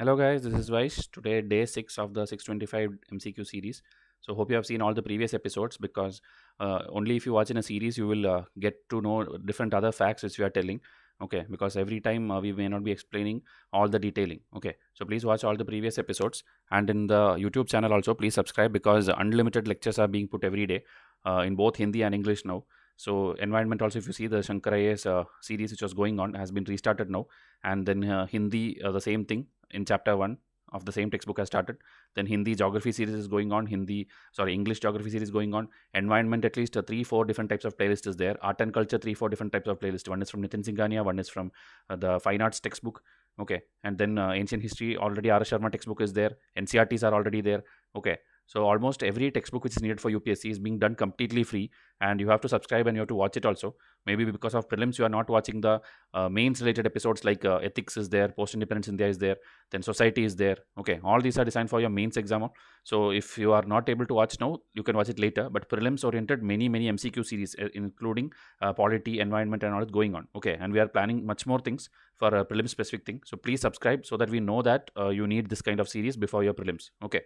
hello guys this is Vice today day 6 of the 625 MCQ series so hope you have seen all the previous episodes because uh, only if you watch in a series you will uh, get to know different other facts which we are telling okay because every time uh, we may not be explaining all the detailing okay so please watch all the previous episodes and in the YouTube channel also please subscribe because unlimited lectures are being put every day uh, in both Hindi and English now so environment also, if you see the Shankaraya's uh, series which was going on has been restarted now, and then uh, Hindi uh, the same thing in chapter one of the same textbook has started. Then Hindi geography series is going on. Hindi sorry English geography series going on. Environment at least uh, three four different types of playlist is there. Art and culture three four different types of playlist. One is from Nitin Singhania, one is from uh, the fine arts textbook. Okay, and then uh, ancient history already Arash Sharma textbook is there. NCRTs are already there. Okay, so almost every textbook which is needed for UPSC is being done completely free, and you have to subscribe and you have to watch it also. Maybe because of prelims, you are not watching the uh, mains related episodes like uh, ethics is there, post independence India is there, then society is there. Okay, all these are designed for your mains exam. So if you are not able to watch now, you can watch it later. But prelims oriented, many many MCQ series, uh, including uh, polity, environment, and all is going on. Okay, and we are planning much more things for a prelim specific thing. So please subscribe so that we know that uh, you need this kind of series before your prelims. Okay.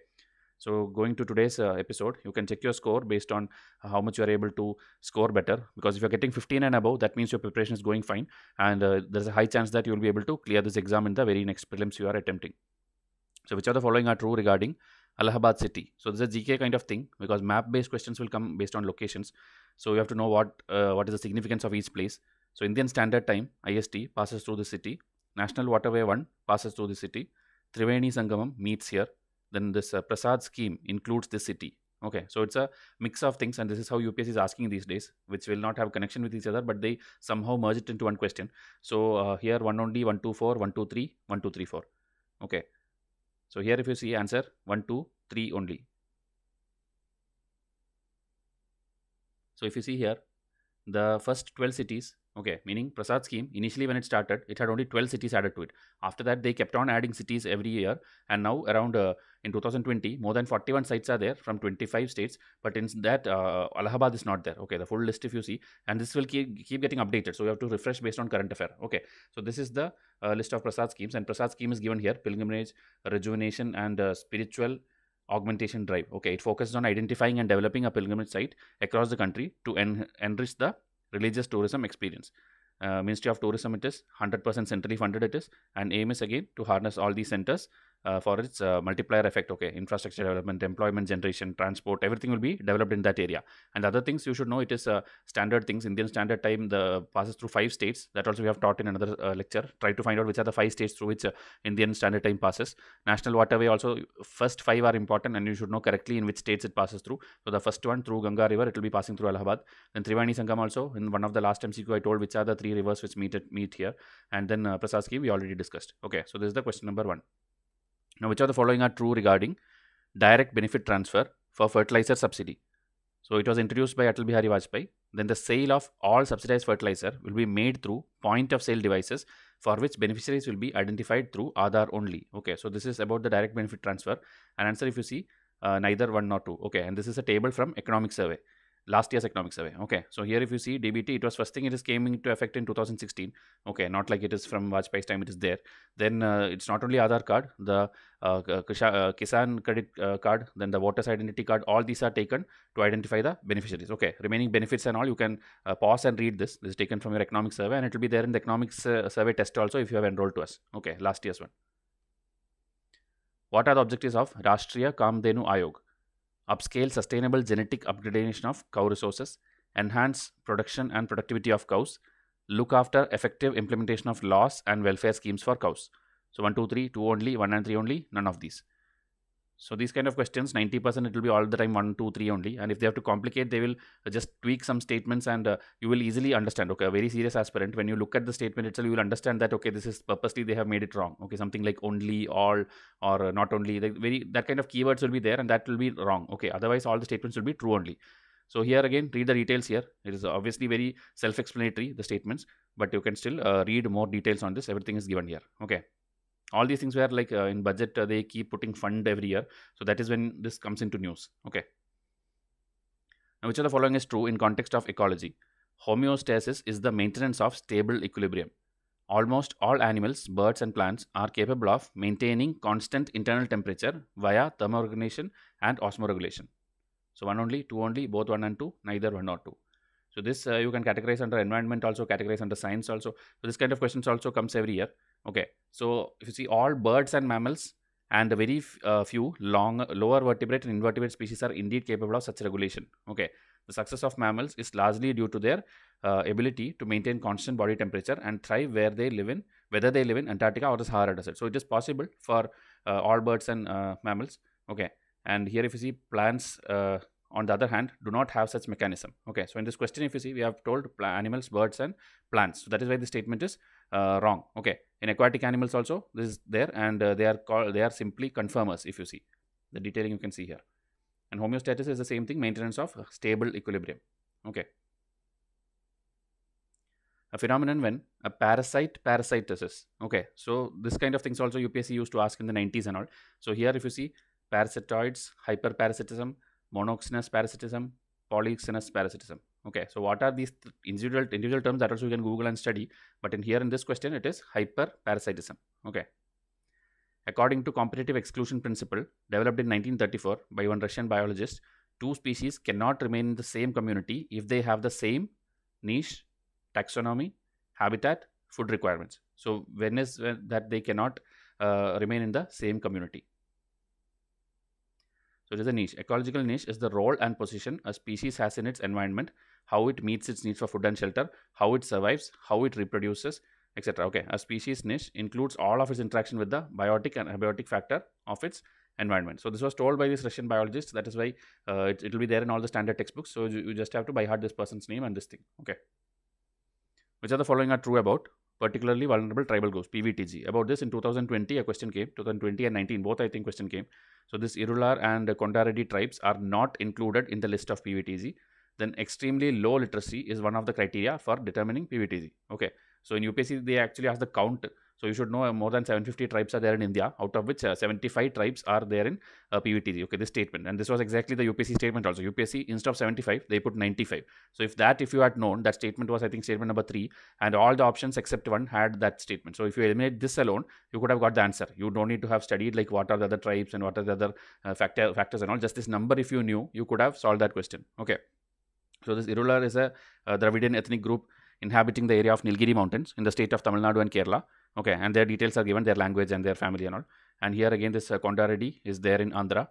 So going to today's uh, episode, you can check your score based on how much you are able to score better. Because if you're getting 15 and above, that means your preparation is going fine, and uh, there's a high chance that you'll be able to clear this exam in the very next prelims you are attempting. So which of the following are true regarding Allahabad city? So this is a GK kind of thing because map-based questions will come based on locations. So you have to know what uh, what is the significance of each place. So Indian Standard Time (IST) passes through the city. National Waterway 1 passes through the city. Triveni Sangamam meets here then this uh, Prasad scheme includes this city. Okay, so it's a mix of things, and this is how UPS is asking these days, which will not have connection with each other, but they somehow merge it into one question. So uh, here one only, one two four, one two three, one two three four. Okay, so here if you see answer one two three only. So if you see here, the first twelve cities Okay, meaning Prasad scheme, initially when it started, it had only 12 cities added to it. After that, they kept on adding cities every year. And now around uh, in 2020, more than 41 sites are there from 25 states. But in that, uh, Allahabad is not there. Okay, the full list if you see. And this will keep, keep getting updated. So you have to refresh based on current affair. Okay, so this is the uh, list of Prasad schemes. And Prasad scheme is given here, pilgrimage, rejuvenation and uh, spiritual augmentation drive. Okay, it focuses on identifying and developing a pilgrimage site across the country to en enrich the religious tourism experience. Uh, Ministry of Tourism it is, 100% centrally funded it is, and aim is again to harness all these centers uh, for its uh, multiplier effect okay infrastructure mm-hmm. development employment generation transport everything will be developed in that area and other things you should know it is uh, standard things indian standard time the passes through five states that also we have taught in another uh, lecture try to find out which are the five states through which uh, indian standard time passes national waterway also first five are important and you should know correctly in which states it passes through so the first one through ganga river it will be passing through allahabad then trivani sangam also in one of the last mcq i told which are the three rivers which meet at, meet here and then uh, we already discussed okay so this is the question number 1 now, which of the following are true regarding direct benefit transfer for fertilizer subsidy? So, it was introduced by Atal Bihari Vajpayee. Then the sale of all subsidized fertilizer will be made through point of sale devices for which beneficiaries will be identified through Aadhaar only. Okay, so this is about the direct benefit transfer. And answer if you see uh, neither one nor two. Okay, and this is a table from Economic Survey last year's economic survey. Okay, so here if you see DBT, it was first thing it is came into effect in 2016. Okay, not like it is from Vajpayee's time, it is there. Then uh, it's not only Aadhaar card, the uh, uh, uh Kisan credit uh, card, then the voter's identity card, all these are taken to identify the beneficiaries. Okay, remaining benefits and all, you can uh, pause and read this. This is taken from your economic survey and it will be there in the economics survey test also if you have enrolled to us. Okay, last year's one. What are the objectives of Rashtriya Kamdenu Ayog? upscale sustainable genetic upgradation of cow resources, enhance production and productivity of cows, look after effective implementation of laws and welfare schemes for cows. So 1, 2, 3, 2 only, 1 and 3 only, none of these. So these kind of questions, 90% it will be all the time 1, 2, 3 only. And if they have to complicate, they will uh, just tweak some statements and uh, you will easily understand. Okay, a very serious aspirant, when you look at the statement itself, you will understand that, okay, this is purposely they have made it wrong. Okay, something like only, all, or uh, not only, like very that kind of keywords will be there and that will be wrong. Okay, otherwise all the statements will be true only. So here again, read the details here. It is obviously very self-explanatory, the statements, but you can still uh, read more details on this. Everything is given here. Okay all these things were like uh, in budget uh, they keep putting fund every year so that is when this comes into news okay now which of the following is true in context of ecology homeostasis is the maintenance of stable equilibrium almost all animals birds and plants are capable of maintaining constant internal temperature via thermoregulation and osmoregulation so one only two only both one and two neither one or two so this uh, you can categorize under environment also categorize under science also so this kind of questions also comes every year okay so if you see all birds and mammals and the very uh, few long lower vertebrate and invertebrate species are indeed capable of such regulation okay the success of mammals is largely due to their uh, ability to maintain constant body temperature and thrive where they live in whether they live in antarctica or the sahara desert so it is possible for uh, all birds and uh, mammals okay and here if you see plants uh, on the other hand do not have such mechanism okay so in this question if you see we have told animals birds and plants so that is why the statement is uh, wrong okay in aquatic animals also this is there and uh, they are called they are simply confirmers if you see the detailing you can see here and homeostasis is the same thing maintenance of stable equilibrium okay a phenomenon when a parasite parasitesis okay so this kind of things also upsc used to ask in the 90s and all so here if you see parasitoids hyperparasitism monoxynous parasitism polyxynous parasitism Okay, so what are these individual individual terms that also you can Google and study, but in here in this question it is hyperparasitism. Okay. According to competitive exclusion principle developed in 1934 by one Russian biologist, two species cannot remain in the same community if they have the same niche, taxonomy, habitat, food requirements. So when is that they cannot uh, remain in the same community? So, is a niche. Ecological niche is the role and position a species has in its environment, how it meets its needs for food and shelter, how it survives, how it reproduces, etc. Okay, a species niche includes all of its interaction with the biotic and abiotic factor of its environment. So this was told by this Russian biologist. That is why uh, it will be there in all the standard textbooks. So you, you just have to by heart this person's name and this thing. Okay. Which are the following are true about particularly vulnerable tribal groups, PVTG. About this in 2020, a question came, 2020 and 19, both I think question came. So this Irular and Kondaredi tribes are not included in the list of PVTG. Then extremely low literacy is one of the criteria for determining PVTG. Okay. So in UPSC, they actually ask the count so you should know uh, more than 750 tribes are there in India, out of which uh, 75 tribes are there in uh, PVTG. Okay, this statement. And this was exactly the UPC statement also. UPC, instead of 75, they put 95. So if that, if you had known, that statement was, I think, statement number three. And all the options except one had that statement. So if you eliminate this alone, you could have got the answer. You don't need to have studied like what are the other tribes and what are the other uh, factor, factors and all. Just this number, if you knew, you could have solved that question. Okay. So this Irular is a Dravidian ethnic group inhabiting the area of Nilgiri Mountains in the state of Tamil Nadu and Kerala okay and their details are given their language and their family and all and here again this uh, is there in andhra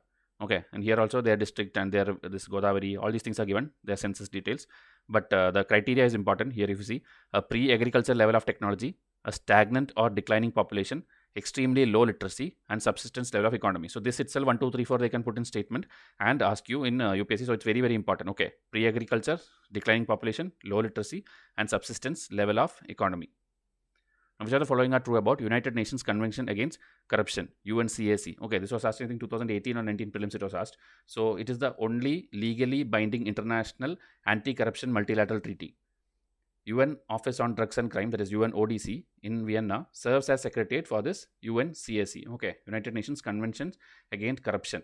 okay and here also their district and their this godavari all these things are given their census details but uh, the criteria is important here if you see a pre agriculture level of technology a stagnant or declining population extremely low literacy and subsistence level of economy. So this itself 1, 2, 3, 4 they can put in statement and ask you in uh, UPSC. So it's very, very important. Okay. Pre-agriculture, declining population, low literacy and subsistence level of economy which are the following are true about United Nations Convention Against Corruption, UNCAC. Okay, this was asked I think 2018 or 19 prelims it was asked. So it is the only legally binding international anti-corruption multilateral treaty. UN Office on Drugs and Crime, that is UNODC in Vienna, serves as secretariat for this UNCAC. Okay, United Nations Conventions Against Corruption.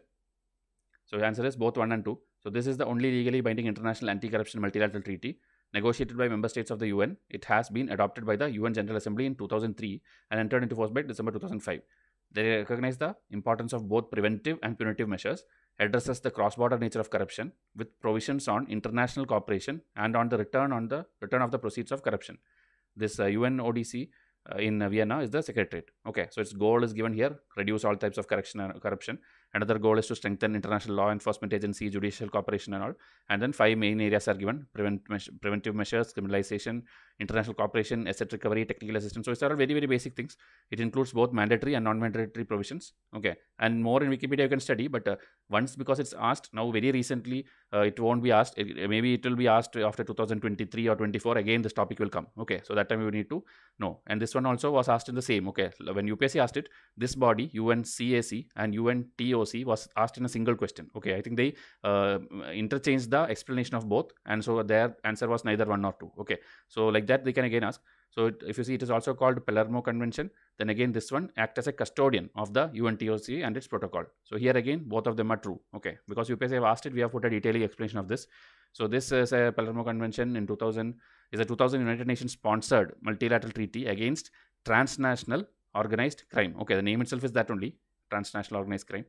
So the answer is both 1 and 2. So this is the only legally binding international anti-corruption multilateral treaty negotiated by member states of the UN. It has been adopted by the UN General Assembly in 2003 and entered into force by December 2005. They recognize the importance of both preventive and punitive measures, addresses the cross-border nature of corruption with provisions on international cooperation and on the return on the return of the proceeds of corruption. This uh, UNODC uh, in Vienna is the secretariat. Okay, so its goal is given here: reduce all types of corruption. Uh, Another goal is to strengthen international law enforcement agency, judicial cooperation, and all. And then five main areas are given prevent preventive measures, criminalization, international cooperation, asset recovery, technical assistance. So, these are all very, very basic things. It includes both mandatory and non mandatory provisions. Okay. And more in Wikipedia you can study, but uh, once because it's asked, now very recently uh, it won't be asked. It, maybe it will be asked after 2023 or 24. Again, this topic will come. Okay. So, that time you need to know. And this one also was asked in the same. Okay. When UPSC asked it, this body, UNCAC and UNTO was asked in a single question. Okay, I think they uh, interchanged the explanation of both, and so their answer was neither one nor two. Okay, so like that they can again ask. So it, if you see, it is also called Palermo Convention. Then again, this one act as a custodian of the UNTOC and its protocol. So here again, both of them are true. Okay, because UPSI have asked it, we have put a detailed explanation of this. So this is a Palermo Convention in 2000 is a 2000 United Nations sponsored multilateral treaty against transnational organized crime. Okay, the name itself is that only transnational organized crime.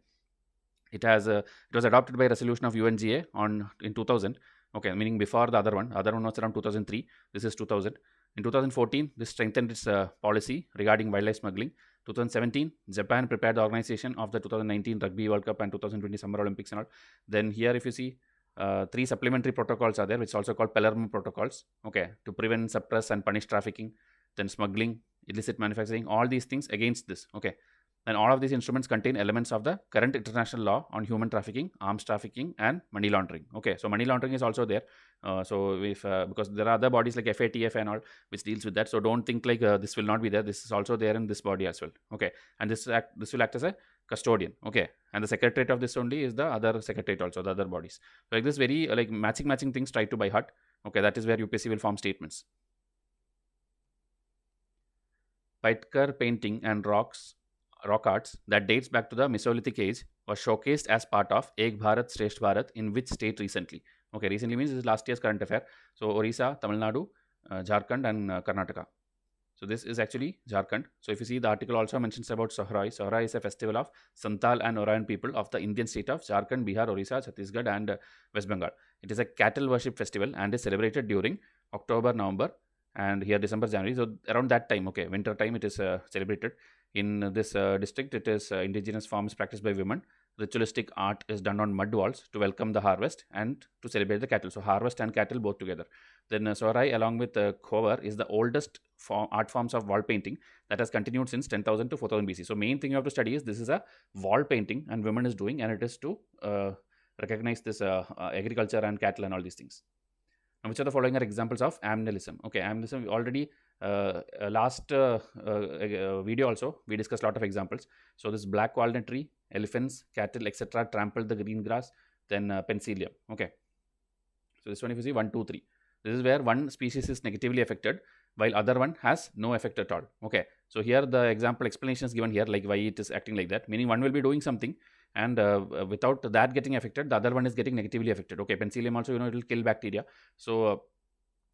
It has a, it was adopted by resolution of UNGA on in 2000. Okay, meaning before the other one. other one was around 2003. This is 2000. In 2014, this strengthened its uh, policy regarding wildlife smuggling. 2017, Japan prepared the organization of the 2019 Rugby World Cup and 2020 Summer Olympics and all. Then here, if you see, uh, three supplementary protocols are there, which is also called Palermo protocols. Okay, to prevent, suppress, and punish trafficking, then smuggling, illicit manufacturing, all these things against this. Okay, and all of these instruments contain elements of the current international law on human trafficking, arms trafficking, and money laundering. Okay, so money laundering is also there. Uh, so if uh, because there are other bodies like FATF and all which deals with that, so don't think like uh, this will not be there. This is also there in this body as well. Okay, and this act this will act as a custodian. Okay, and the secretariat of this only is the other secretariat also the other bodies. So like this very uh, like matching matching things try to buy heart. Okay, that is where UPC will form statements. Pitkar painting and rocks rock arts that dates back to the Mesolithic age was showcased as part of Ek Bharat Shreshth Bharat in which state recently? Okay, recently means this is last year's current affair. So, Orissa, Tamil Nadu, uh, Jharkhand and uh, Karnataka. So, this is actually Jharkhand. So, if you see the article also mentions about Sohrai. Sohrai is a festival of Santal and Oraon people of the Indian state of Jharkhand, Bihar, Orissa, Chhattisgarh and uh, West Bengal. It is a cattle worship festival and is celebrated during October, November and here December, January. So around that time, okay, winter time, it is uh, celebrated. In this uh, district, it is uh, indigenous forms practiced by women. Ritualistic art is done on mud walls to welcome the harvest and to celebrate the cattle. So harvest and cattle both together. Then uh, Sorai along with uh, Khovar is the oldest form, art forms of wall painting that has continued since 10,000 to 4,000 BC. So main thing you have to study is this is a wall painting and women is doing and it is to uh, recognize this uh, agriculture and cattle and all these things. Now, which are the following are examples of amnalism? Okay, We already uh, uh last uh uh, uh, uh, video also we discussed lot of examples. So this black walnut tree, elephants, cattle, etc. trampled the green grass, then penicillium. Okay. So this one if you see one, two, three. This is where one species is negatively affected while other one has no effect at all. Okay. So here the example explanation is given here like why it is acting like that. Meaning one will be doing something and uh, without that getting affected the other one is getting negatively affected okay penicillium also you know it will kill bacteria so uh,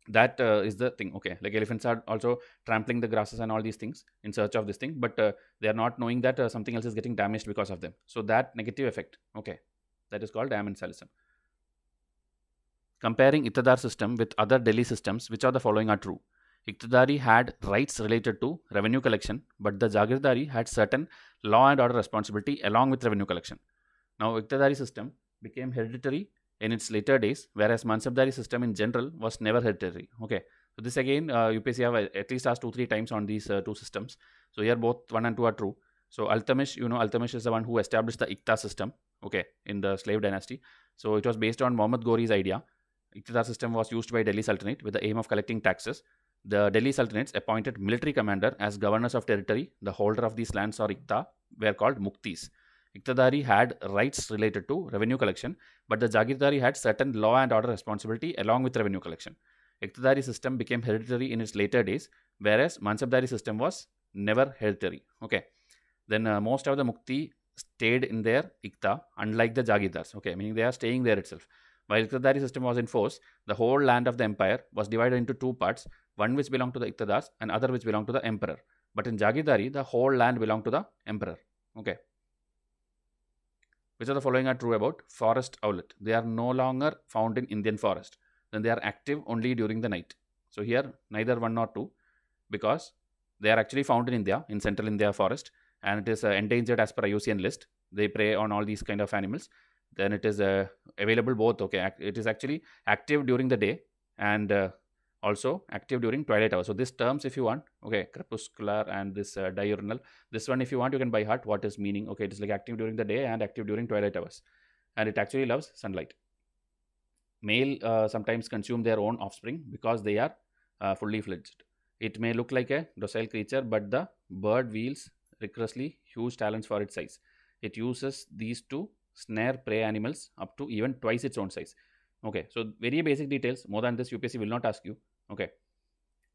that uh, is the thing okay like elephants are also trampling the grasses and all these things in search of this thing but uh, they are not knowing that uh, something else is getting damaged because of them so that negative effect okay that is called amensalism comparing itadar system with other delhi systems which are the following are true Iqtidari had rights related to revenue collection, but the Jagirdari had certain law and order responsibility along with revenue collection. Now, Iqtidari system became hereditary in its later days, whereas Mansabdari system in general was never hereditary. Okay, so this again, uh, UPSC have at least asked two three times on these uh, two systems. So here both one and two are true. So Altamish, you know, Altamish is the one who established the Ikta system. Okay, in the slave dynasty. So it was based on Muhammad Ghori's idea. Ikta system was used by Delhi Sultanate with the aim of collecting taxes. The Delhi Sultanates appointed military commander as governors of territory. The holder of these lands or Ikta were called muktis. Iqtidari had rights related to revenue collection, but the Jagirdari had certain law and order responsibility along with revenue collection. Iqtidari system became hereditary in its later days, whereas Mansabdari system was never hereditary. Okay. Then uh, most of the Mukti stayed in their Ikta, unlike the Jagirdars. Okay, meaning they are staying there itself. While Iqtidari system was in force, the whole land of the empire was divided into two parts, one which belonged to the Iqtidars and other which belonged to the emperor. But in Jagidari, the whole land belonged to the emperor. Okay. Which of the following are true about forest owlet? They are no longer found in Indian forest. Then they are active only during the night. So here, neither one nor two, because they are actually found in India, in central India forest, and it is uh, endangered as per IUCN list. They prey on all these kind of animals. Then it is uh, available both. Okay, it is actually active during the day and uh, also active during twilight hour. So, these terms if you want, okay, crepuscular and this uh, diurnal, this one if you want you can by heart what is meaning, okay, it is like active during the day and active during twilight hours and it actually loves sunlight. Male uh, sometimes consume their own offspring because they are uh, fully fledged. It may look like a docile creature but the bird wields rigorously huge talents for its size. It uses these to snare prey animals up to even twice its own size. Okay, so very basic details. More than this, UPSC will not ask you okay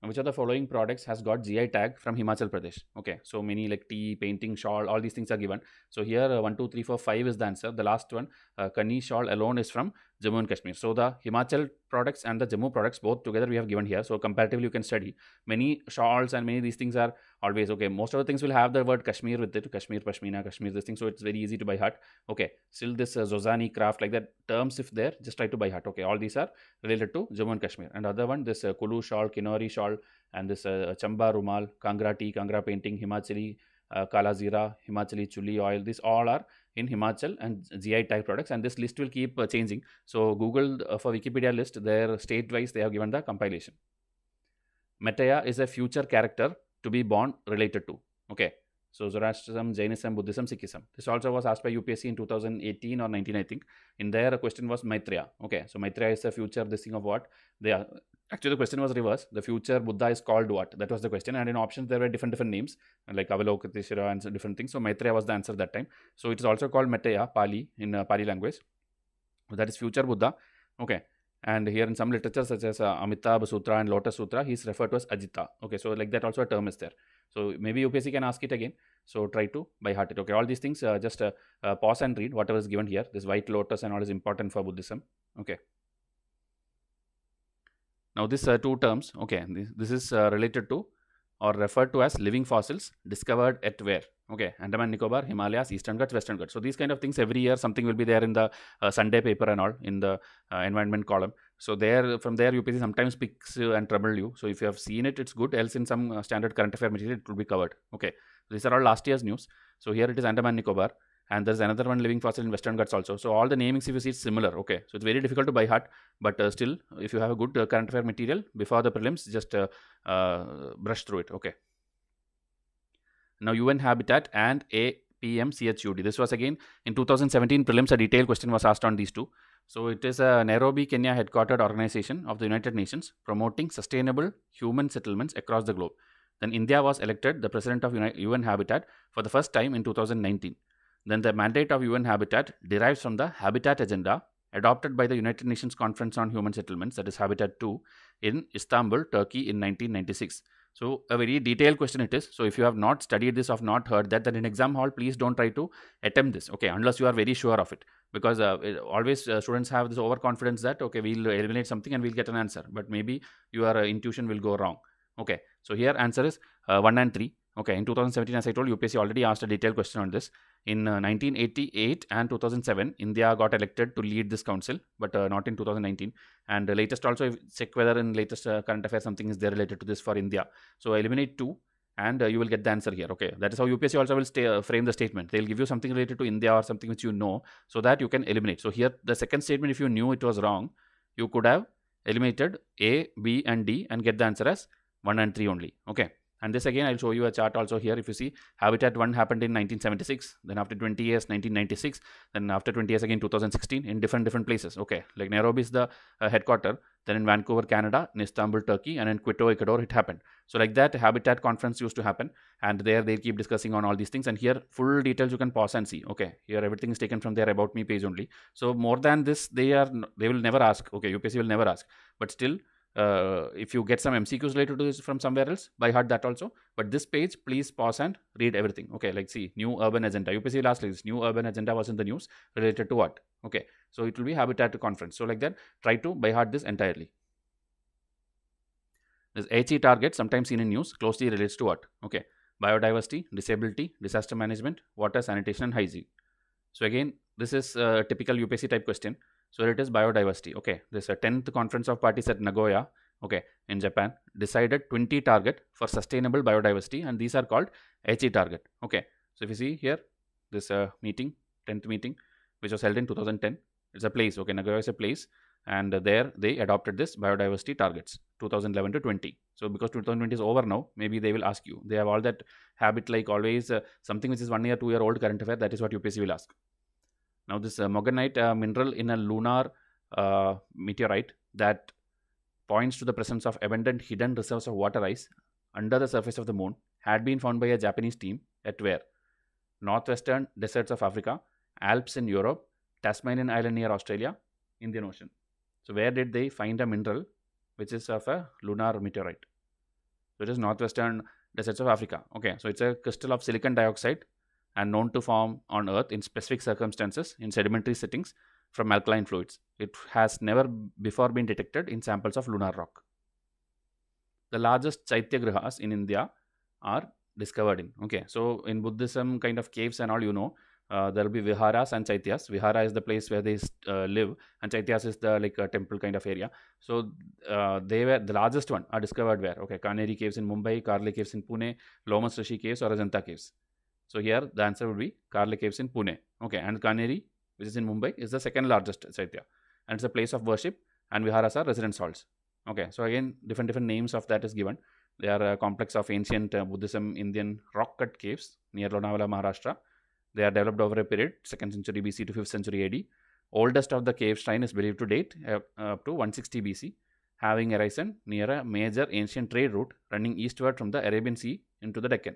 which of the following products has got GI tag from Himachal Pradesh? Okay, so many like tea, painting, shawl, all these things are given. So here uh, 1, 2, 3, 4, 5 is the answer. The last one, uh, Kani shawl alone is from Jammu and Kashmir. So the Himachal products and the Jammu products both together we have given here. So comparatively you can study. Many shawls and many these things are always okay. Most of the things will have the word Kashmir with it. Kashmir, Pashmina, Kashmir, this thing. So it's very easy to buy heart. Okay. Still this uh, Zozani craft like that terms if there just try to buy heart. Okay. All these are related to Jammu and Kashmir. And other one this uh, Kulu shawl, Kinori shawl and this uh, Chamba Rumal, Kangra tea, Kangra painting, Himachali, uh, Kalazira, Himachali chuli oil. These all are in Himachal and GI tag products, and this list will keep uh, changing. So Google uh, for Wikipedia list, their state-wise, they have given the compilation. Metaya is a future character to be born related to. Okay, so Zoroastrianism, Jainism, Buddhism, Sikhism. This also was asked by UPSC in 2018 or 19, I think. In there, a question was Maitreya. Okay, so Maitreya is the future, this thing of what? They are. Actually, the question was reverse. The future Buddha is called what? That was the question. And in options, there were different different names, like Avalokiteshvara and different things. So Maitreya was the answer that time. So it is also called Maitreya, Pali, in uh, Pali language. That is future Buddha. Okay and here in some literature such as uh, Amitabha Sutra and Lotus Sutra, he is referred to as Ajita. Okay, so like that also a term is there. So maybe UPSC can ask it again. So try to by heart it. Okay, all these things uh, just uh, uh, pause and read whatever is given here. This white lotus and all is important for Buddhism. Okay. Now these uh, two terms, okay, this, this is uh, related to or referred to as living fossils discovered at where? Okay, Andaman Nicobar, Himalayas, Eastern Ghats, Western Ghats. So these kind of things every year something will be there in the uh, Sunday paper and all in the uh, environment column. So there, from there, UPC sometimes picks uh, and trouble you. So if you have seen it, it's good. Else, in some uh, standard current affair material, it will be covered. Okay. These are all last year's news. So here it is Andaman Nicobar, and there's another one living fossil in Western Ghats also. So all the namings, if you see, it's similar. Okay. So it's very difficult to buy hard, but uh, still, if you have a good uh, current affair material before the prelims, just uh, brush through it. Okay. Now UN Habitat and APMCHUD. This was again in 2017 prelims. A detailed question was asked on these two. So it is a Nairobi, Kenya headquartered organization of the United Nations promoting sustainable human settlements across the globe. Then India was elected the president of UN Habitat for the first time in 2019. Then the mandate of UN Habitat derives from the Habitat Agenda adopted by the United Nations Conference on Human Settlements, that is Habitat 2, in Istanbul, Turkey in 1996. So a very detailed question it is. So if you have not studied this have not heard that, then in exam hall, please don't try to attempt this. Okay, unless you are very sure of it, because uh, it, always uh, students have this overconfidence that okay, we'll eliminate something and we'll get an answer, but maybe your uh, intuition will go wrong. Okay, so here answer is uh, one and three. Okay, in 2017, as I told you, UPSC already asked a detailed question on this. In uh, 1988 and 2007, India got elected to lead this council, but uh, not in 2019. And uh, latest also, check whether in latest uh, current affairs something is there related to this for India. So eliminate two and uh, you will get the answer here. Okay, that is how UPSC also will stay, uh, frame the statement. They'll give you something related to India or something which you know so that you can eliminate. So here, the second statement, if you knew it was wrong, you could have eliminated A, B and D and get the answer as 1 and 3 only. Okay. And this again, I'll show you a chart also here. If you see, Habitat 1 happened in 1976, then after 20 years, 1996, then after 20 years again, 2016 in different, different places. Okay, like Nairobi is the uh, headquarter, then in Vancouver, Canada, in Istanbul, Turkey, and in Quito, Ecuador, it happened. So like that, Habitat conference used to happen and there they keep discussing on all these things. And here, full details you can pause and see. Okay, here everything is taken from their about me page only. So more than this, they are, they will never ask. Okay, UPSC will never ask, but still uh, if you get some MCQs related to this from somewhere else, by heart that also. But this page, please pause and read everything. Okay, like see, new urban agenda. UPC last this new urban agenda was in the news related to what? Okay, so it will be habitat conference. So like that, try to by heart this entirely. This HE target, sometimes seen in news, closely relates to what? Okay, biodiversity, disability, disaster management, water, sanitation, and hygiene. So again, this is a typical UPC type question. So it is biodiversity. Okay, this is 10th conference of parties at Nagoya. Okay, in Japan, decided 20 target for sustainable biodiversity, and these are called HE target. Okay, so if you see here, this uh, meeting, 10th meeting, which was held in 2010, it's a place. Okay, Nagoya is a place, and there they adopted this biodiversity targets 2011 to 20. So because 2020 is over now, maybe they will ask you. They have all that habit, like always uh, something which is one year, two year old current affair. That is what U.P.C. will ask. Now, this uh, morganite uh, mineral in a lunar uh, meteorite that points to the presence of abundant hidden reserves of water ice under the surface of the moon had been found by a Japanese team at where? Northwestern deserts of Africa, Alps in Europe, Tasmanian Island near Australia, Indian Ocean. So, where did they find a mineral which is of a lunar meteorite? So, it is northwestern deserts of Africa. Okay, so it's a crystal of silicon dioxide and known to form on Earth in specific circumstances in sedimentary settings from alkaline fluids. It has never before been detected in samples of lunar rock. The largest Chaityagrihas in India are discovered in. Okay, so in Buddhism, kind of caves and all, you know, uh, there will be viharas and chaityas. Vihara is the place where they uh, live, and chaityas is the like temple kind of area. So uh, they were the largest one are discovered where okay, Kaneri caves in Mumbai, Karli caves in Pune, Lomas Rishi caves or Ajanta caves. So here the answer would be Karle Caves in Pune. Okay, and Kaneri, which is in Mumbai, is the second largest Saitya. And it's a place of worship and viharas are residence halls. Okay, so again, different different names of that is given. They are a complex of ancient uh, Buddhism, Indian rock cut caves near Lonavala, Maharashtra. They are developed over a period, 2nd century BC to 5th century AD. Oldest of the cave shrine is believed to date uh, up to 160 BC, having arisen near a major ancient trade route running eastward from the Arabian Sea into the Deccan.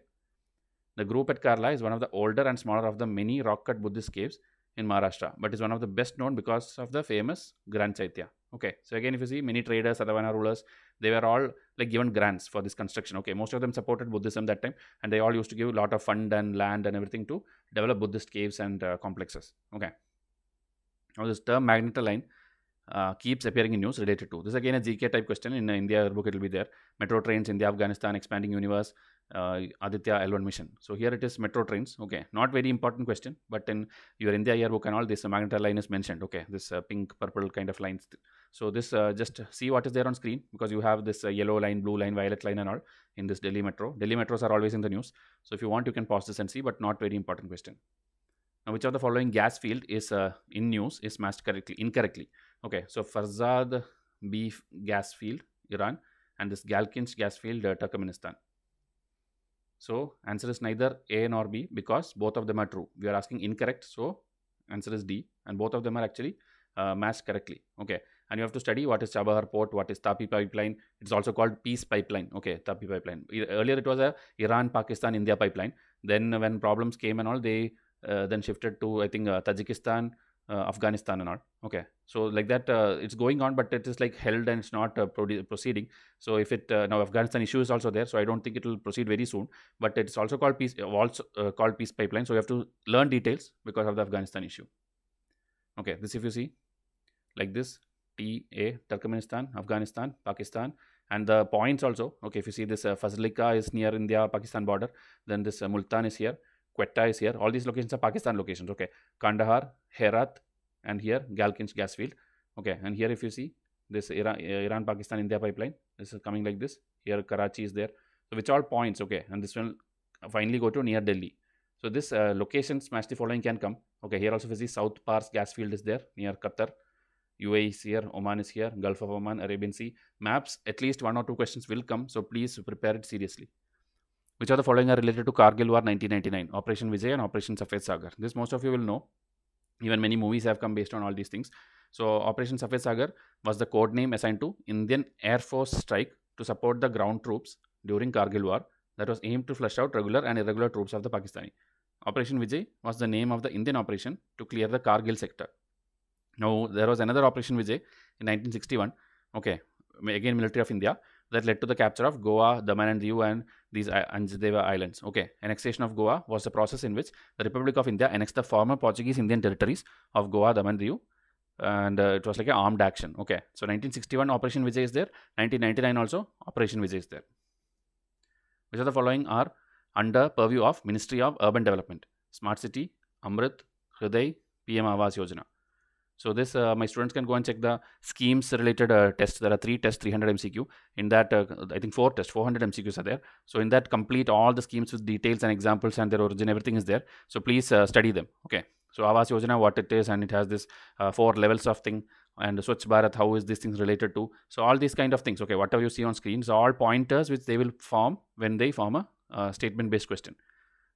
The group at Karla is one of the older and smaller of the many rock cut Buddhist caves in Maharashtra, but is one of the best known because of the famous Grand Chaitya. Okay, so again, if you see many traders, Satavana rulers, they were all like given grants for this construction. Okay, most of them supported Buddhism that time, and they all used to give a lot of fund and land and everything to develop Buddhist caves and uh, complexes. Okay, now this term magnetoline uh, keeps appearing in news related to this. Again, a GK type question in uh, India book, it will be there. Metro trains, India, Afghanistan, expanding universe, uh, Aditya L1 mission. So here it is metro trains. Okay, not very important question, but in your India yearbook and all this uh, line is mentioned. Okay, this uh, pink purple kind of lines. So this uh, just see what is there on screen because you have this uh, yellow line, blue line, violet line and all in this Delhi metro. Delhi metros are always in the news. So if you want, you can pause this and see, but not very important question. Now, which of the following gas field is uh, in news is matched correctly incorrectly? Okay, so Farzad B gas field, Iran, and this Galkinch gas field, uh, Turkmenistan. So, answer is neither A nor B because both of them are true. We are asking incorrect. So, answer is D and both of them are actually uh, matched correctly. Okay. And you have to study what is Chabahar port, what is Tapi pipeline. It's also called peace pipeline. Okay, Tapi pipeline. Earlier it was a Iran, Pakistan, India pipeline. Then when problems came and all, they uh, then shifted to I think uh, Tajikistan, uh, Afghanistan and all. Okay, so like that, uh, it's going on, but it is like held and it's not uh, proceeding. So if it now Afghanistan issue is also there, so I don't think it will proceed very soon. But it's also called peace, also called peace pipeline. So you have to learn details because of the Afghanistan issue. Okay, this if you see, like this, TA, Turkmenistan, Afghanistan, Pakistan, and the points also. Okay, if you see this, uh, Fazlika is near India Pakistan border, then this uh, Multan is here, Quetta is here. All these locations are Pakistan locations. Okay. Kandahar, Herat, and here Galkinch gas field. Okay. And here, if you see this Iran, uh, Iran Pakistan India pipeline, this is coming like this. Here, Karachi is there. So, which all points. Okay. And this will finally go to near Delhi. So, this uh, location smash the following can come. Okay. Here also, if you see South Pars gas field is there near Qatar. UAE is here, Oman is here, Gulf of Oman, Arabian Sea. Maps, at least one or two questions will come. So, please prepare it seriously. Which of the following are related to Kargil War 1999, Operation Vijay and Operation Safed Sagar? This most of you will know. Even many movies have come based on all these things. So, Operation Safed Sagar was the code name assigned to Indian Air Force strike to support the ground troops during Kargil War that was aimed to flush out regular and irregular troops of the Pakistani. Operation Vijay was the name of the Indian operation to clear the Kargil sector. Now, there was another Operation Vijay in 1961. Okay, again, military of India that led to the capture of Goa, Daman and Diu and these Anjadeva Islands. Okay, annexation of Goa was the process in which the Republic of India annexed the former Portuguese Indian territories of Goa, Daman, and Diu and uh, it was like an armed action. Okay, so 1961 Operation Vijay is there, 1999 also Operation Vijay is there. Which of the following are under purview of Ministry of Urban Development? Smart City, Amrit, Hriday, PM Avas Yojana. So this, uh, my students can go and check the schemes related uh, tests. There are three tests, 300 MCQ. In that, uh, I think four tests, 400 MCQs are there. So in that, complete all the schemes with details and examples and their origin, everything is there. So please uh, study them. Okay. So Avas Yojana, what it is, and it has this uh, four levels of thing and Swachh Bharat, how is these things related to. So all these kind of things, okay, whatever you see on screens, all pointers which they will form when they form a uh, statement-based question.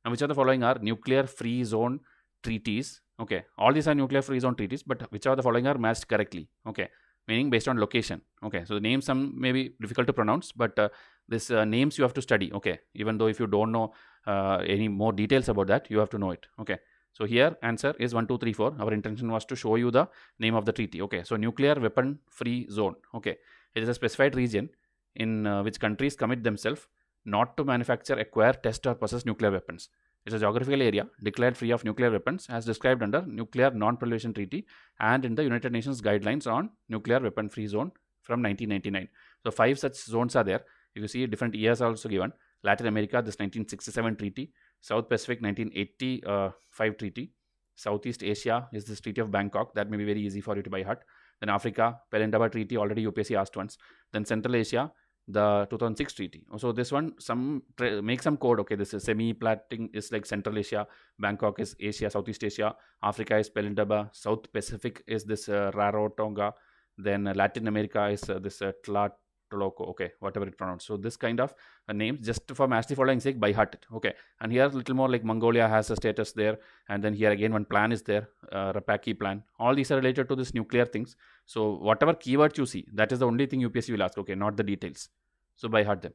And which are the following are nuclear free zone treaties Okay, all these are nuclear free zone treaties, but which are the following are matched correctly. Okay, meaning based on location. Okay, so the names some may be difficult to pronounce, but uh, this uh, names you have to study. Okay, even though if you don't know uh, any more details about that, you have to know it. Okay, so here answer is 1, 2, 3, 4. Our intention was to show you the name of the treaty. Okay, so nuclear weapon free zone. Okay, it is a specified region in uh, which countries commit themselves not to manufacture, acquire, test or possess nuclear weapons. It's a geographical area declared free of nuclear weapons as described under Nuclear Non-Proliferation Treaty and in the United Nations Guidelines on Nuclear Weapon-Free Zone from 1999. So five such zones are there. You see different years are also given. Latin America, this 1967 treaty. South Pacific, 1985 treaty. Southeast Asia is this Treaty of Bangkok. That may be very easy for you to buy heart. Then Africa, Pelindaba Treaty, already UPSC asked once. Then Central Asia, the 2006 treaty. So this one some make some code. Okay, this is semi-platting is like Central Asia, Bangkok is Asia, Southeast Asia, Africa is Pelindaba, South Pacific is this uh, Rarotonga, then uh, Latin America is uh, this uh, Tlat Toloko, okay, whatever it pronounced. So this kind of names just for mastery following sake by heart, okay. And here little more like Mongolia has a status there, and then here again one plan is there, uh, Rapaki plan. All these are related to this nuclear things. So whatever keywords you see, that is the only thing UPSC will ask, okay, not the details. So by heart them.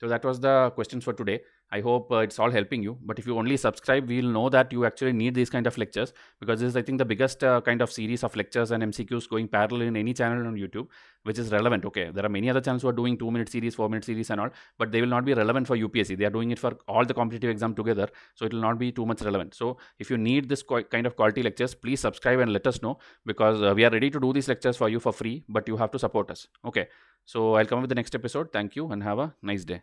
So that was the questions for today. I hope uh, it's all helping you. But if you only subscribe, we'll know that you actually need these kind of lectures because this is, I think, the biggest uh, kind of series of lectures and MCQs going parallel in any channel on YouTube, which is relevant. Okay, there are many other channels who are doing two minute series, four minute series, and all, but they will not be relevant for UPSC. They are doing it for all the competitive exam together, so it will not be too much relevant. So if you need this kind of quality lectures, please subscribe and let us know because uh, we are ready to do these lectures for you for free, but you have to support us. Okay. So I'll come up with the next episode. Thank you and have a nice day.